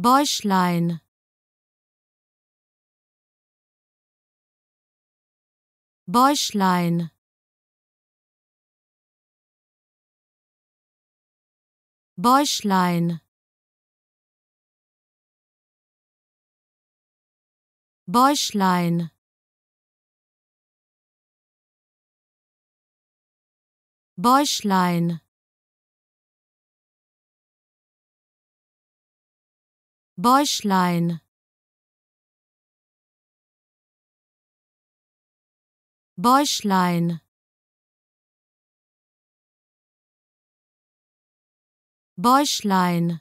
Bäuchlein Bäuchlein Bäuchlein Bäuchlein Bäuchlein Bäuchlein Bäuchlein Bäuchlein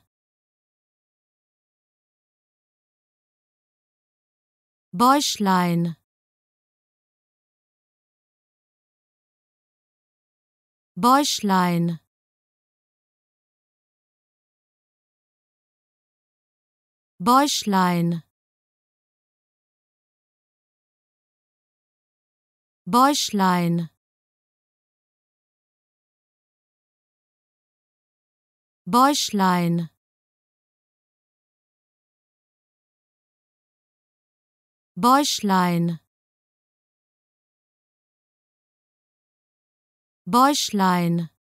Bäuchlein Bäuchlein Bäuchlein Bäuchlein Bäuchlein Bäuchlein Bäuchlein